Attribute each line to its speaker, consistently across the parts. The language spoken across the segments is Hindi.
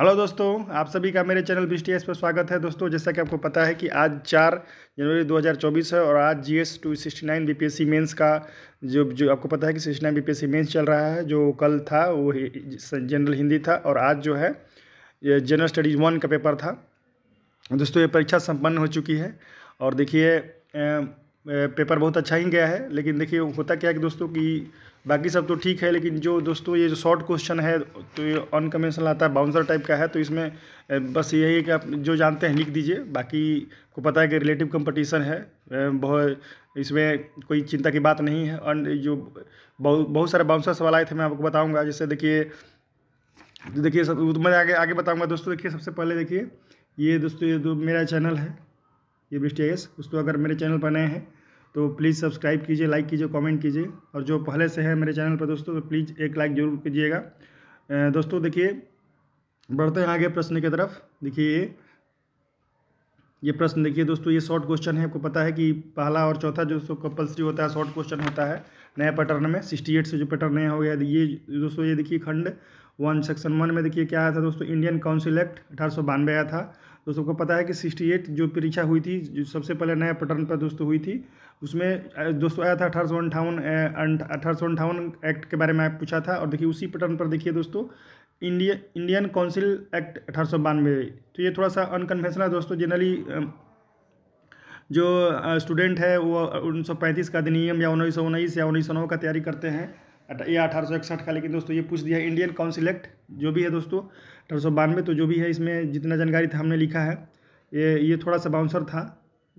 Speaker 1: हेलो दोस्तों आप सभी का मेरे चैनल बिस्टी एस पर स्वागत है दोस्तों जैसा कि आपको पता है कि आज चार जनवरी 2024 है और आज G S two sixty nine B P S C mains का जो जो आपको पता है कि sixty nine B P S C mains चल रहा है जो कल था वो जनरल हिंदी था और आज जो है जनरल स्टडीज़ वन का पेपर था दोस्तों ये परीक्षा सम्पन्न हो चुकी है और देखिए पेपर बहुत अच्छा ही गया है लेकिन देखिए होता क्या है कि दोस्तों की बाकी सब तो ठीक है लेकिन जो दोस्तों ये जो शॉर्ट क्वेश्चन है तो ये अनकमेंशनल आता है बाउंसर टाइप का है तो इसमें बस यही है कि आप जो जानते हैं लिख दीजिए बाकी को पता है कि रिलेटिव कंपटीशन है बहुत इसमें कोई चिंता की बात नहीं है और जो बहुत बहुत सारे बाउंसर सवाल आए थे मैं आपको बताऊँगा जैसे देखिए देखिए सब मैं आगे आगे बताऊँगा दोस्तों देखिए सबसे पहले देखिए ये दोस्तों ये दो मेरा चैनल है ये बिस्टी एस दोस्तों अगर मेरे चैनल पर नए हैं तो प्लीज़ सब्सक्राइब कीजिए लाइक कीजिए कमेंट कीजिए और जो पहले से है मेरे चैनल पर दोस्तों तो प्लीज़ एक लाइक ज़रूर कीजिएगा दोस्तों देखिए बढ़ते हैं आगे प्रश्न की तरफ देखिए ये ये प्रश्न देखिए दोस्तों ये शॉर्ट क्वेश्चन है आपको पता है कि पहला और चौथा जो सो कंपल्सरी होता है शॉर्ट क्वेश्चन होता है नया पैटर्न में सिक्सटी एट से जो पैटर्न नया हो गया ये दोस्तों ये देखिए खंड वन सेक्शन वन में देखिए क्या आया था दोस्तों इंडियन काउंसिल एक्ट अठारह आया था दोस्तों को पता है कि 68 जो परीक्षा हुई थी जो सबसे पहले नया पैटर्न पर दोस्तों हुई थी उसमें दोस्तों आया था अठारह सौ अंठावन अठारह सौ अंठावन एक्ट के बारे में आप पूछा था और देखिए उसी पैटर्न पर देखिए दोस्तों इंडिया इंडियन काउंसिल एक्ट अठारह तो ये थोड़ा सा अनकन्वेंशनल दोस्तों जनरली जो स्टूडेंट है वो उन्नीस सौ पैंतीस का अधिनियम या उन्नीस सौ उन्नीस या उन्नीस सौ नौ का तैयारी करते हैं या अठारह सौ इकसठ का लेकिन दोस्तों ये पूछ दिया इंडियन काउंसिल एक्ट जो भी है दोस्तों अठारह तो, तो जो भी है इसमें जितना जानकारी था हमने लिखा है ये ये थोड़ा सा बाउंसर था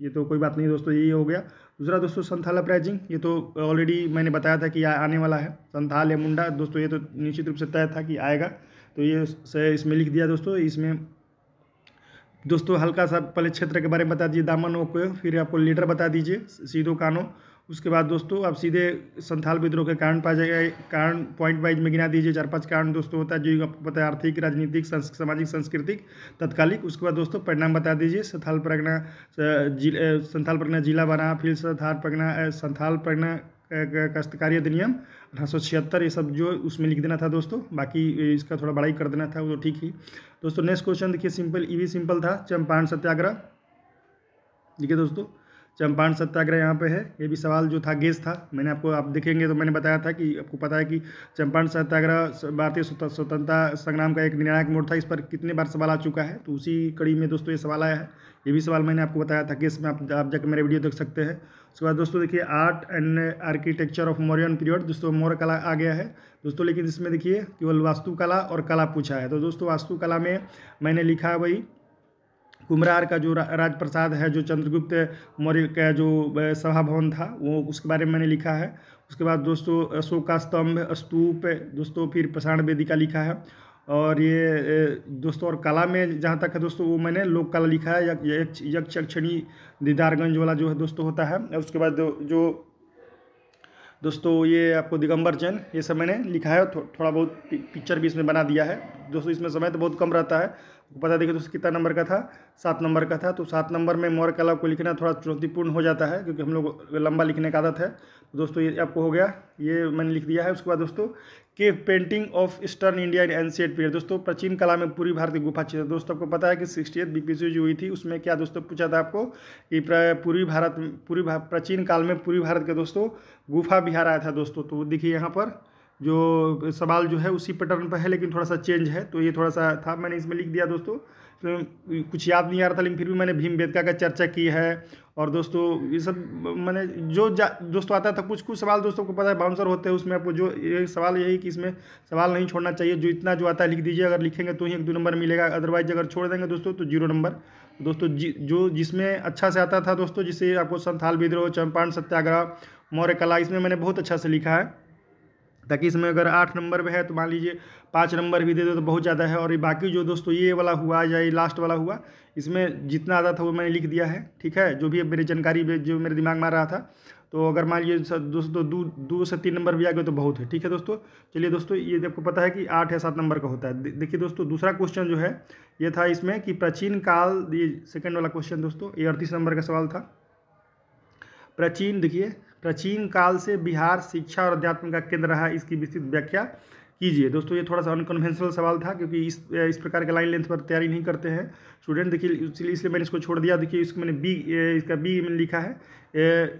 Speaker 1: ये तो कोई बात नहीं दोस्तों ये हो गया दूसरा दोस्तों संथाल अपराइजिंग ये तो ऑलरेडी मैंने बताया था कि आने वाला है संथाल या मुंडा दोस्तों ये तो निश्चित रूप से तय था कि आएगा तो ये से इसमें लिख दिया दोस्तों इसमें दोस्तों हल्का सा पहले क्षेत्र के बारे में बता दीजिए दामन ओके फिर आपको लीडर बता दीजिए सीधो कानो उसके बाद दोस्तों आप सीधे संथाल विद्रोह के कारण पाए जाएगा कारण पॉइंट वाइज में गिना दीजिए चार पांच कारण दोस्तों होता है जो आपको पता है आर्थिक राजनीतिक सामाजिक सांस्कृतिक तत्कालिक उसके बाद दोस्तों परिणाम बता दीजिए संथाल परगना संथाल परगना जिला बना फिर संथाल प्रगना संथाल प्रगना काश्तकारी अधिनियम अठारह ये सब जो उसमें लिख देना था दोस्तों बाकी इसका थोड़ा बड़ा ही कर देना था वो तो ठीक ही दोस्तों नेक्स्ट क्वेश्चन देखिए सिंपल ये भी सिंपल था चंपारण सत्याग्रह ठीक है दोस्तों चंपारण सत्याग्रह यहाँ पे है ये भी सवाल जो था गेस था मैंने आपको आप देखेंगे तो मैंने बताया था कि आपको पता है कि चंपारण सत्याग्रह भारतीय स्वतंत्रता संग्राम का एक निर्णायक मोड़ था इस पर कितने बार सवाल आ चुका है तो उसी कड़ी में दोस्तों ये सवाल आया है ये भी सवाल मैंने आपको बताया था गेस में आप, आप जाकर मेरे वीडियो देख सकते हैं उसके बाद दोस्तों देखिए art and architecture of Mauryan period दोस्तों मौर्य कला आ गया है दोस्तों लेकिन इसमें देखिए केवल वास्तुकला और कला पूछा है तो दोस्तों वास्तुकला में मैंने लिखा है वही कुमरार का जो रा, राजप्रसाद है जो चंद्रगुप्त मौर्य का जो सभा भवन था वो उसके बारे में मैंने लिखा है उसके बाद दोस्तों अशोक का स्तंभ स्तूप दोस्तों फिर वेदी का लिखा है और ये दोस्तों और कला में जहाँ तक है दोस्तों वो मैंने लोक कला लिखा है यक्ष यक्षणी दीदारगंज वाला जो है दोस्तों होता है उसके बाद जो दोस्तों ये आपको दिगंबर जैन ये सब मैंने लिखा है थो, थोड़ा बहुत पिक्चर भी इसमें बना दिया है दोस्तों इसमें समय तो बहुत कम रहता है पता देखिए दोस्तों कितना नंबर का था सात नंबर का था तो सात नंबर में मोर कला को लिखना थोड़ा चुनौतीपूर्ण हो जाता है क्योंकि हम लोग लंबा लिखने का आदत है तो दोस्तों ये आपको हो गया ये मैंने लिख दिया है उसके बाद दोस्तों के painting of eastern India in ancient period दोस्तों प्राचीन कला में पूरी भारत की गुफा चित्र दोस्तों आपको पता है कि सिक्सटी एथ बीपीसी जो हुई थी उसमें क्या दोस्तों पूछा था आपको कि पूरी भारत पूरी प्राचीन काल में पूरी भारत के दोस्तों गुफा बिहार आया था दोस्तों तो देखिए यहाँ पर जो सवाल जो है उसी पैटर्न पर है लेकिन थोड़ा सा चेंज है तो ये थोड़ा सा था मैंने इसमें लिख दिया दोस्तों तो कुछ याद नहीं आ रहा था लेकिन फिर भी मैंने भीम बेदका का चर्चा की है और दोस्तों ये सब मैंने जो जा दोस्तों आता था कुछ कुछ सवाल दोस्तों को पता है बाउंसर होते हैं उसमें आपको जो ये सवाल यही कि इसमें सवाल नहीं छोड़ना चाहिए जो इतना जो आता है लिख दीजिए अगर लिखेंगे तो ही एक दो नंबर मिलेगा अदरवाइज अगर छोड़ देंगे दोस्तों तो जीरो नंबर दोस्तों जी जो जिसमें अच्छा से आता था दोस्तों जिसे आपको संथाल विद्रोह चंपारण सत्याग्रह मौर्य कला इसमें मैंने बहुत अच्छा से लिखा है ताकि इसमें अगर आठ नंबर पर है तो मान लीजिए पाँच नंबर भी दे दो तो बहुत ज़्यादा है और ये बाकी जो दोस्तों ये वाला हुआ या ये लास्ट वाला हुआ इसमें जितना आता था वो मैंने लिख दिया है ठीक है जो भी मेरी जानकारी जो मेरे दिमाग में आ रहा था तो अगर मान लीजिए दोस्तों दो दो से तीन नंबर भी आ गए तो बहुत है ठीक है दोस्तों चलिए दोस्तों ये आपको पता है कि आठ या सात नंबर का होता है देखिए दोस्तों दूसरा क्वेश्चन जो है ये था इसमें कि प्राचीन काल ये सेकेंड वाला क्वेश्चन दोस्तों ये अड़तीस नंबर का सवाल था प्राचीन देखिए प्राचीन काल से बिहार शिक्षा और अध्यात्म का केंद्र रहा इसकी विस्तृत व्याख्या कीजिए दोस्तों ये थोड़ा सा अनकन्वेंशनल सवाल था क्योंकि इस इस प्रकार के लाइन लेंथ पर तैयारी नहीं करते हैं स्टूडेंट देखिए इसलिए इसलिए मैंने इसको छोड़ दिया देखिए इसको मैंने बी इसका बी मैंने लिखा है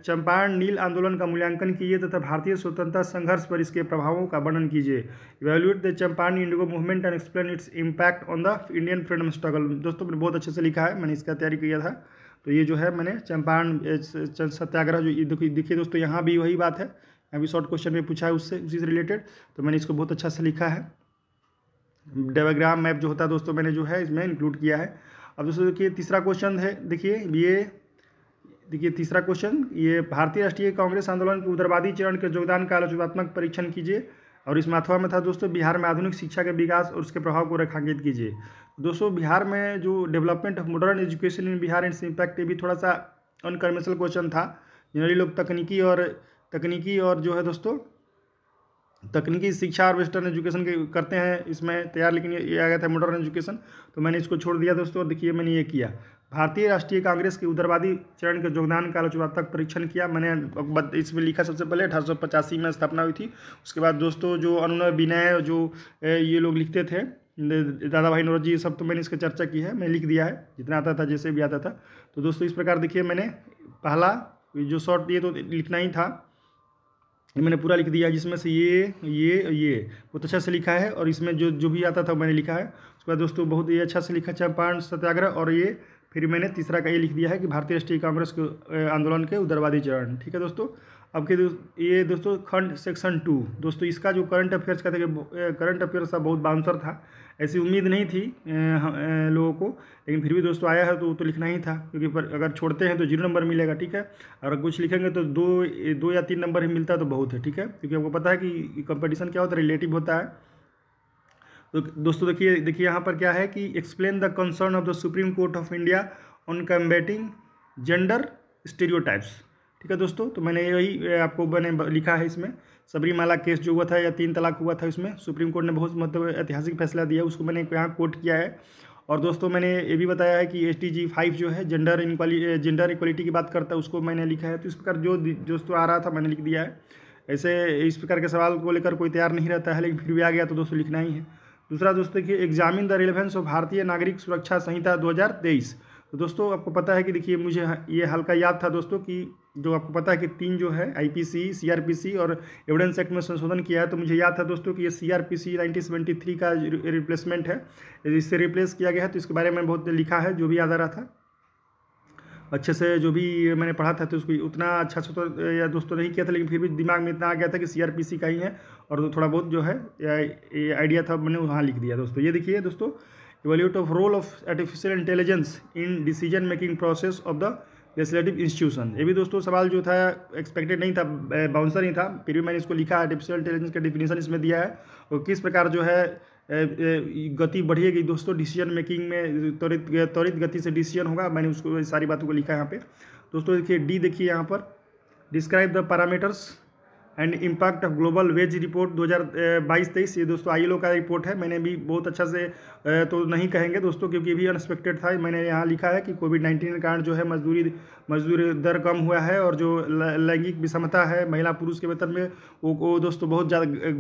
Speaker 1: चंपारण नील आंदोलन का मूल्यांकन कीजिए तथा भारतीय स्वतंत्रता संघर्ष पर इसके प्रभावों का वर्णन कीजिए evaluate the Champaran indigo movement and explain its impact on the Indian freedom struggle दोस्तों मैंने बहुत अच्छे से लिखा है मैंने इसका तैयारी किया था तो ये जो है मैंने चंपारण सत्याग्रह जो देखिए दोस्तों यहाँ भी वही बात है यहाँ भी शॉर्ट क्वेश्चन में पूछा है उससे उसी से रिलेटेड तो मैंने इसको बहुत अच्छा से लिखा है डायग्राम मैप जो होता है दोस्तों मैंने जो है इसमें इंक्लूड किया है अब दोस्तों देखिए तीसरा क्वेश्चन है देखिए ये देखिए तीसरा क्वेश्चन ये भारतीय राष्ट्रीय कांग्रेस आंदोलन के उदरवादी चरण के योगदान का आलोचनात्मक परीक्षण कीजिए और इस अथवा में था दोस्तों बिहार में आधुनिक शिक्षा के विकास और उसके प्रभाव को रेखांकित कीजिए दोस्तों बिहार में जो development of modern education in Bihar and impact ये भी थोड़ा सा अनकन्वेंशनल क्वेश्चन था जनरली लोग तकनीकी और तकनीकी और जो है दोस्तों तकनीकी शिक्षा और वेस्टर्न एजुकेशन के करते हैं इसमें तैयार लेकिन ये आ गया था मॉडर्न एजुकेशन तो मैंने इसको छोड़ दिया दोस्तों देखिए मैंने ये किया भारतीय राष्ट्रीय कांग्रेस के उदरवादी चरण के योगदान का आलोचनात्मक परीक्षण किया मैंने इसमें लिखा सबसे पहले अठारह में स्थापना हुई थी उसके बाद दोस्तों जो अनुनय विनय जो ये लोग लिखते थे दादा भाई नौरजी ये सब तो मैंने इसका चर्चा की है मैंने लिख दिया है जितना आता था जैसे भी आता था तो दोस्तों इस प्रकार देखिए मैंने पहला जो शॉर्ट ये तो लिखना ही था मैंने पूरा लिख दिया जिसमें से ये ये ये बहुत तो अच्छा से लिखा है और इसमें जो जो भी आता था मैंने लिखा है उसके बाद दोस्तों बहुत ही अच्छा से लिखा चंपारण सत्याग्रह और ये फिर मैंने तीसरा का ये लिख दिया है कि भारतीय राष्ट्रीय कांग्रेस के आंदोलन के उदरवादी चरण ठीक है दोस्तों अब के दोस्त, ये दोस्तों खंड सेक्शन टू दोस्तों इसका जो करंट अफेयर्स का था करंट अफेयर्स का बहुत बाउंसर था ऐसी उम्मीद नहीं थी लोगों को लेकिन फिर भी दोस्तों आया है तो तो लिखना ही था क्योंकि पर अगर छोड़ते हैं तो जीरो नंबर मिलेगा ठीक है और कुछ लिखेंगे तो दो दो या तीन नंबर ही मिलता तो बहुत है ठीक है क्योंकि आपको पता है कि कंपटीशन क्या होता है रिलेटिव होता है तो दोस्तों देखिए देखिए यहाँ पर क्या है कि explain the concern of the Supreme Court of India on combating gender stereotypes ठीक है दोस्तों तो मैंने यही आपको मैंने लिखा है इसमें सबरीमाला केस जो हुआ था या तीन तलाक हुआ था उसमें सुप्रीम कोर्ट ने बहुत मतलब ऐतिहासिक फैसला दिया उसको मैंने यहाँ कोर्ट किया है और दोस्तों मैंने ये भी बताया है कि एस टी जी फाइव जो है जेंडर इक्वाली जेंडर इक्वलिटी की बात करता है उसको मैंने लिखा है तो इस प्रकार जो दोस्तों आ रहा था मैंने लिख दिया है ऐसे इस प्रकार के सवाल को लेकर कोई तैयार नहीं रहता है लेकिन फिर भी आ गया तो दोस्तों लिखना ही है दूसरा दोस्तों की एग्जामिन द रिलेवेंस ऑफ भारतीय नागरिक सुरक्षा संहिता दो तो दोस्तों आपको पता है कि देखिए मुझे ये हल्का याद था दोस्तों कि जो आपको पता है कि तीन जो है आईपीसी सीआरपीसी और एविडेंस एक्ट में संशोधन किया है तो मुझे याद था दोस्तों कि ये सीआरपीसी 1973 का रिप्लेसमेंट है इससे रिप्लेस किया गया है तो इसके बारे में बहुत लिखा है जो भी याद आ रहा था अच्छे से जो भी मैंने पढ़ा था तो उसको उतना अच्छा से तो या दोस्तों नहीं किया था लेकिन फिर भी दिमाग में इतना आ गया था कि सीआरपीसी का ही है और तो थोड़ा बहुत जो है आइडिया था मैंने वहाँ लिख दिया दोस्तों ये देखिए दोस्तों evaluate of role of artificial intelligence in decision making process of the legislative institution ये भी दोस्तों सवाल जो था एक्सपेक्टेड नहीं था बाउंसर ही था फिर भी मैंने इसको लिखा आर्टिफिशियल इंटेलिजेंस का डिफिनेशन इसमें दिया है और किस प्रकार जो है गति बढ़ेगी दोस्तों डिसीजन मेकिंग में त्वरित त्वरित गति से डिसीजन होगा मैंने उसको सारी बातों को लिखा है यहाँ पे दोस्तों देखिए डी देखिए यहाँ पर describe the parameters and impact of global wage report 2022-23 ये दोस्तों आई का रिपोर्ट है मैंने भी बहुत अच्छा से तो नहीं कहेंगे दोस्तों क्योंकि ये भी अनएक्सपेक्टेड था मैंने यहाँ लिखा है कि कोविड नाइन्टीन के कारण जो है मजदूरी मजदूरी दर कम हुआ है और जो लैंगिक विषमता है महिला पुरुष के वेतन में वो, वो दोस्तों बहुत ज़्यादा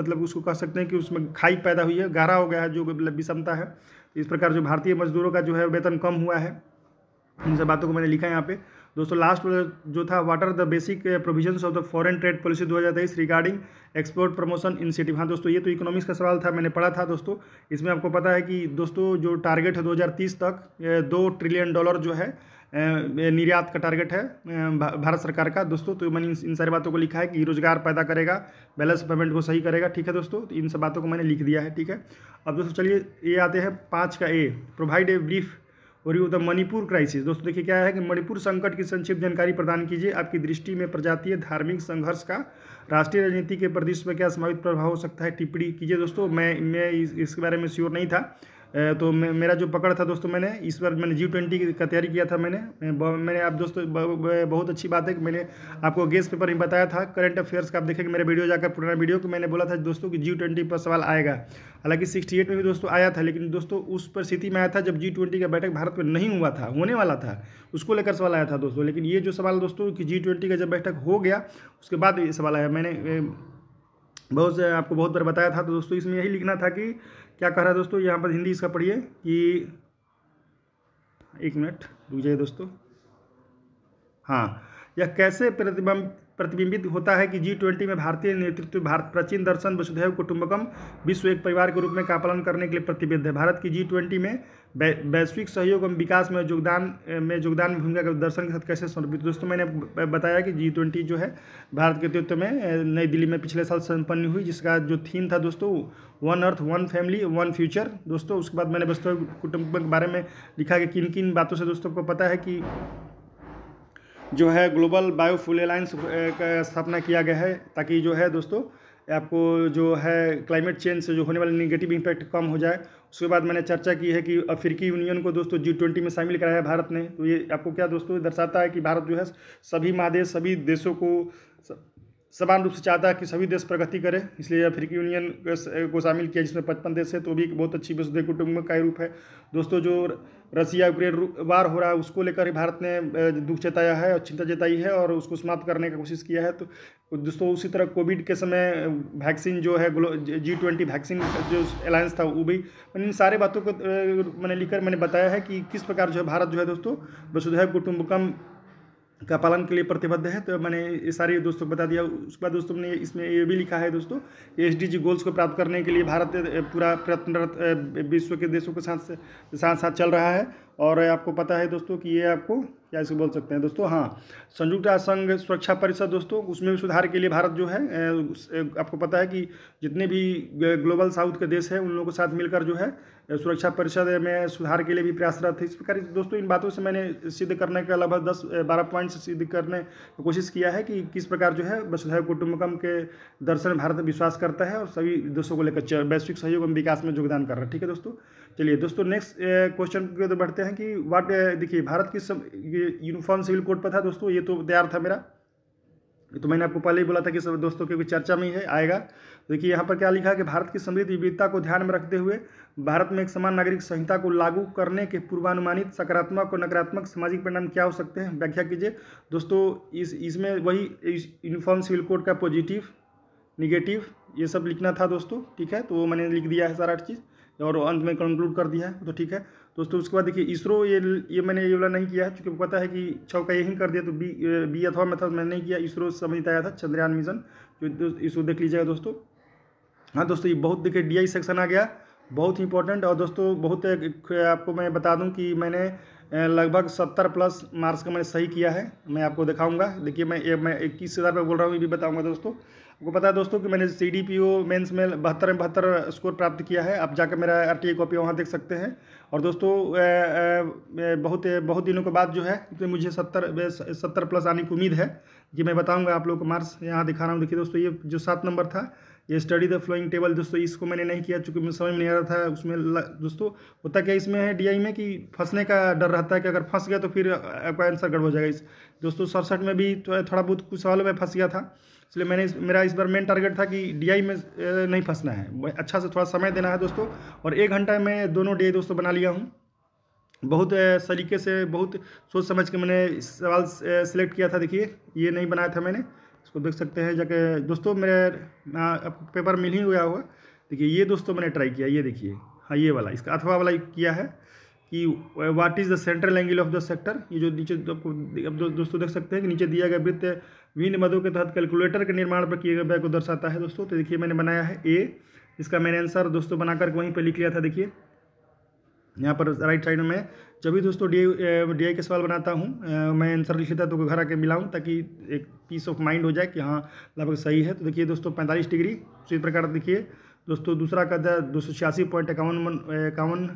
Speaker 1: मतलब उसको कह सकते हैं कि उसमें खाई पैदा हुई है गारा हो गया है जो मतलब विषमता है इस प्रकार जो भारतीय मजदूरों का जो है वेतन कम हुआ है इन सब बातों को मैंने लिखा है यहाँ पर दोस्तों लास्ट जो था what are the basic provisions of the foreign trade policy 2023 regarding export promotion initiative हाँ दोस्तों ये तो इकोनॉमिक्स का सवाल था मैंने पढ़ा था दोस्तों इसमें आपको पता है कि दोस्तों जो टारगेट है 2030 तक दो ट्रिलियन डॉलर जो है निर्यात का टारगेट है भारत सरकार का दोस्तों तो मैंने इन सारी बातों को लिखा है कि रोजगार पैदा करेगा बैलेंस पेमेंट को सही करेगा ठीक है दोस्तों तो इन सब बातों को मैंने लिख दिया है ठीक है अब दोस्तों चलिए ये आते हैं पाँच का A provide a brief overview the Manipur crisis दोस्तों देखिए क्या है कि मणिपुर संकट की संक्षिप्त जानकारी प्रदान कीजिए आपकी दृष्टि में प्रजातीय धार्मिक संघर्ष का राष्ट्रीय राजनीति के प्रदेश में क्या संभावित प्रभाव हो सकता है टिप्पणी कीजिए दोस्तों मैं मैं इसके बारे में श्योर नहीं था तो मेरा जो पकड़ था दोस्तों मैंने इस बार मैंने जी ट्वेंटी का तैयारी किया था मैंने मैंने आप दोस्तों बहुत अच्छी बात है कि मैंने आपको गेस्ट पेपर ही बताया था करंट अफेयर्स का आप देखेंगे मेरे वीडियो जाकर पुराना वीडियो को मैंने बोला था दोस्तों कि जी ट्वेंटी पर सवाल आएगा हालांकि सिक्सटी एट में भी दोस्तों आया था लेकिन दोस्तों उस परिस्थिति में आया था जब जी ट्वेंटी का बैठक भारत में नहीं हुआ था होने वाला था उसको लेकर सवाल आया था दोस्तों लेकिन ये जो सवाल दोस्तों कि जी ट्वेंटी का जब बैठक हो गया उसके बाद ये सवाल आया मैंने बहुत आपको बहुत बार बताया था तो दोस्तों इसमें यही लिखना था कि क्या कह रहा है दोस्तों यहाँ पर हिंदी इसका पढ़िए कि एक मिनट रुक जाइए दोस्तों हाँ यह कैसे प्रतिबंब प्रतिबिंबित होता है कि जी ट्वेंटी में भारतीय नेतृत्व भारत प्राचीन दर्शन वसुधैव कुटुंबकम विश्व एक परिवार के रूप में का पालन करने के लिए प्रतिबद्ध है भारत की जी ट्वेंटी में वैश्विक सहयोग एवं विकास में योगदान में योगदान भूमिका के दर्शन के साथ कैसे समर्पित दोस्तों मैंने बताया कि जी ट्वेंटी जो है भारत के नेतृत्व में नई दिल्ली में पिछले साल संपन्न हुई जिसका जो थीम था दोस्तों one earth one family one future दोस्तों उसके बाद मैंने वस्तु कुटुंब के बारे में लिखा कि किन किन बातों से दोस्तों को पता है कि जो है ग्लोबल बायोफ्यूल अलाइंस का स्थापना किया गया है ताकि जो है दोस्तों आपको जो है क्लाइमेट चेंज से जो होने वाले निगेटिव इम्पैक्ट कम हो जाए उसके बाद मैंने चर्चा की है कि अफ्रीकी यूनियन को दोस्तों जी ट्वेंटी में शामिल कराया है भारत ने तो ये आपको क्या दोस्तों दर्शाता है कि भारत जो है सभी महादेश सभी देशों को समान रूप से चाहता है कि सभी देश प्रगति करें इसलिए अफ्रीकी यूनियन को शामिल किया जिसमें पचपन देश है तो भी एक बहुत अच्छी वसुदेव कुटुंब का रूप है दोस्तों जो रसिया यूक्रेन वार हो रहा है उसको लेकर भारत ने दुख जताया है और चिंता जताई है और उसको समाप्त करने की कोशिश किया है तो दोस्तों उसी तरह कोविड के समय वैक्सीन जो है जी ट्वेंटी वैक्सीन जो अलायंस था वो भी मैंने इन सारे बातों को मैंने लिखकर मैंने बताया है कि किस प्रकार जो है भारत जो है दोस्तों वसुधैव कुटुंबकम का पालन के लिए प्रतिबद्ध है तो मैंने ये सारे दोस्तों को बता दिया उसके बाद दोस्तों ने इसमें ये भी लिखा है दोस्तों एस डी जी गोल्स को प्राप्त करने के लिए भारत पूरा प्रयत्नरत विश्व के देशों के साथ साथ साथ चल रहा है और आपको पता है दोस्तों कि ये आपको क्या इसको बोल सकते हैं दोस्तों हाँ संयुक्त राष्ट्र संघ सुरक्षा परिषद दोस्तों उसमें भी सुधार के लिए भारत जो है आपको पता है कि जितने भी ग्लोबल साउथ के देश हैं उन लोगों के साथ मिलकर जो है सुरक्षा परिषद में सुधार के लिए भी प्रयासरत है इस प्रकार दोस्तों इन बातों से मैंने सिद्ध करने का लगभग दस बारह पॉइंट सिद्ध करने की कोशिश किया है कि किस प्रकार जो है वसुधैव कुटुम्बकम के दर्शन भारत विश्वास करता है और सभी देशों को लेकर वैश्विक सहयोग एवं विकास में योगदान कर रहा है ठीक है दोस्तों चलिए दोस्तों नेक्स्ट क्वेश्चन की तो बढ़ते हैं कि वाट देखिए भारत की सब यूनिफॉर्म सिविल कोड पर था दोस्तों ये तो तैयार था मेरा तो मैंने आपको पहले ही बोला था कि सब दोस्तों क्योंकि चर्चा में ही है आएगा देखिए यहाँ पर क्या लिखा है कि भारत की समृद्ध विविधता को ध्यान में रखते हुए भारत में एक समान नागरिक संहिता को लागू करने के पूर्वानुमानित सकारात्मक और नकारात्मक सामाजिक परिणाम क्या हो सकते हैं व्याख्या कीजिए दोस्तों इस इसमें वही यूनिफॉर्म सिविल कोड का पॉजिटिव निगेटिव ये सब लिखना था दोस्तों ठीक है तो वो मैंने लिख दिया है सारा चीज़ और अंत में कंक्लूड कर दिया है तो ठीक है दोस्तों उसके बाद देखिए इसरो ये ये मैंने ये वाला नहीं किया है चूँकि पता है कि छः का यही कर दिया तो बी बी अथवा मेथड मैंने नहीं किया इसरो समझता आया था चंद्रयान मिशन जो इसरो देख लीजिएगा दोस्तों हाँ दोस्तों ये बहुत देखिए डी सेक्शन आ गया बहुत ही इंपॉर्टेंट और दोस्तों बहुत आपको मैं बता दूँ कि मैंने लगभग सत्तर प्लस मार्क्स का मैंने सही किया है मैं आपको दिखाऊँगा देखिए मैं मैं इक्कीस हज़ार बोल रहा हूँ ये भी बताऊँगा दोस्तों आपको पता है दोस्तों कि मैंने C D P O mains में बहत्तर में बहत्तर स्कोर प्राप्त किया है आप जाकर मेरा आर टी कॉपी वहाँ देख सकते हैं और दोस्तों बहुत बहुत दिनों के बाद जो है तो मुझे सत्तर सत्तर प्लस आने की उम्मीद है जी मैं बताऊँगा आप लोग को मार्क्स यहाँ दिखा रहा हूँ देखिए दोस्तों ये जो सात नंबर था ये स्टडी द फ्लोइंग टेबल दोस्तों इसको मैंने नहीं किया चूँकि मुझे समझ में नहीं आ रहा था उसमें दोस्तों होता क्या इसमें है डी में कि फंसने का डर रहता है कि अगर फंस गया तो फिर आपका आंसर गड़ हो जाएगा इस दोस्तों सड़सठ में भी थोड़ा बहुत कुछ सवालों में फंस गया था इसलिए मैंने इस, मेरा इस बार मेन टारगेट था कि डीआई में नहीं फंसना है अच्छा से थोड़ा समय देना है दोस्तों और एक घंटा में दोनों डीआई दोस्तों बना लिया हूँ बहुत सलीके से बहुत सोच समझ के मैंने सवाल सेलेक्ट किया था देखिए ये नहीं बनाया था मैंने इसको देख सकते हैं जाके दोस्तों मेरे पेपर मिल ही हुआ देखिए ये दोस्तों मैंने ट्राई किया ये देखिए हाँ ये वाला इसका अथवा वाला किया है कि what is the central angle of the sector ये जो नीचे आपको दो, दोस्तों देख सकते हैं कि नीचे दिया गया वृत्त विन मदों के तहत कैलकुलेटर के निर्माण पर किए गए व्यय को दर्शाता है दोस्तों तो देखिए मैंने बनाया है ए इसका मैंने आंसर दोस्तों बनाकर वहीं पर लिख लिया था देखिए यहाँ पर राइट साइड में जब भी दोस्तों डी डी आई के सवाल बनाता हूँ मैं आंसर लिख लेता तो घर आके मिलाऊँ ताकि एक पीस ऑफ माइंड हो जाए कि हाँ लगभग सही है तो देखिए दोस्तों पैंतालीस डिग्री उसी प्रकार देखिए दोस्तों दूसरा का दो सौ छियासी पॉइंट इक्यावन इक्यावन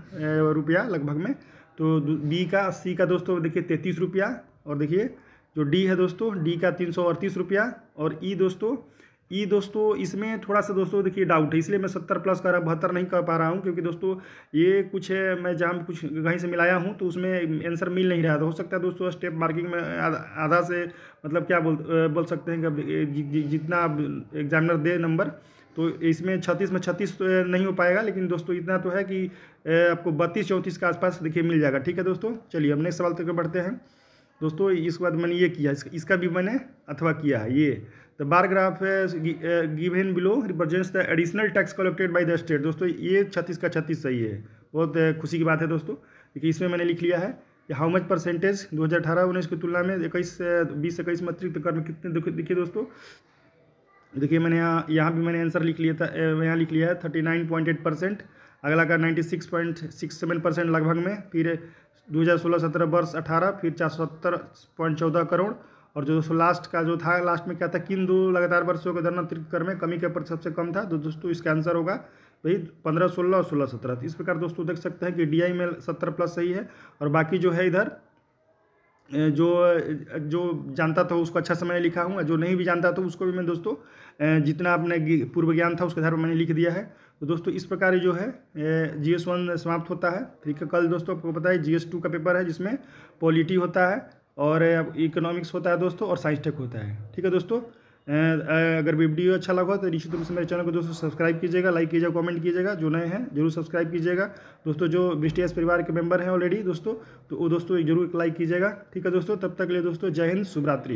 Speaker 1: रुपया लगभग में तो बी का सी का दोस्तों देखिए तैंतीस रुपया और देखिए जो तो डी है दोस्तों डी का तीन सौ अड़तीस रुपया और ई दोस्तों ई दोस्तों इसमें थोड़ा सा दोस्तों देखिए डाउट है इसलिए मैं सत्तर प्लस कर बहत्तर नहीं कर पा रहा हूँ क्योंकि दोस्तों ये कुछ है मैं जहाँ कुछ कहीं से मिलाया हूँ तो उसमें आंसर मिल नहीं रहा था हो सकता है दोस्तों स्टेप मार्किंग में आधा से मतलब क्या बोल बोल सकते हैं कि जितना एग्जामिनर दे नंबर तो इसमें छत्तीस में छत्तीस तो नहीं हो पाएगा लेकिन दोस्तों इतना तो है कि आपको बत्तीस चौंतीस के आसपास देखिए मिल जाएगा ठीक है दोस्तों चलिए अब नेक्स्ट सवाल तक बढ़ते हैं दोस्तों इसके बाद मैंने ये किया इसका भी मैंने अथवा किया है ये the bar graph below represents the additional tax collected by the state दोस्तों ये छत्तीस का छत्तीस सही है बहुत uh, खुशी की बात है दोस्तों देखिए इसमें मैंने लिख लिया है कि हाउ मच परसेंटेज दो हज़ार अठारह उन्नीस की तुलना में इक्कीस uh, बीस इक्कीस में अतिरिक्त कर कितने देखिए दोस्तों देखिए मैंने यहाँ यहाँ भी मैंने आंसर लिख लिया था uh, यहाँ लिख लिया है thirty nine point eight percent अगला का ninety six point six seven percent लगभग में फिर दो हज़ार सोलह सत्रह वर्ष अठारह फिर चार सौ सत्तर पॉइंट चौदह करोड़ और जो दोस्तों लास्ट का जो था लास्ट में क्या था किन दो लगातार वर्षों के दौरान अतिरिक्त कर में कमी का पर सबसे कम था तो दोस्तों इसका आंसर होगा वही पंद्रह सोलह और सोलह सत्रह तो इस प्रकार दोस्तों देख सकते हैं कि डी में सत्तर प्लस सही है और बाकी जो है इधर जो जो जानता था उसको अच्छा से मैंने लिखा हूँ जो नहीं भी जानता था उसको भी मैं दोस्तों जितना अपने पूर्व ज्ञान था उसके आधार पर मैंने लिख दिया है तो दोस्तों इस प्रकार जो है जी एस वन समाप्त होता है ठीक है कल दोस्तों आपको पता है जी एस टू का पेपर है जिसमें पॉलिटी होता है और इकोनॉमिक्स होता है दोस्तों और साइंस टेक होता है ठीक है दोस्तों अगर वीडियो अच्छा लगा तो निश्चित रूप से मेरे चैनल को दोस्तों सब्सक्राइब कीजिएगा लाइक कीजिएगा कमेंट कीजिएगा जो नए हैं जरूर सब्सक्राइब कीजिएगा दोस्तों जो बी परिवार के मेंबर हैं ऑलरेडी दोस्तों तो वो दोस्तों जरूर लाइक कीजिएगा ठीक है दोस्तों तब तक के लिए दोस्तों जय हिंद शुभरात्रि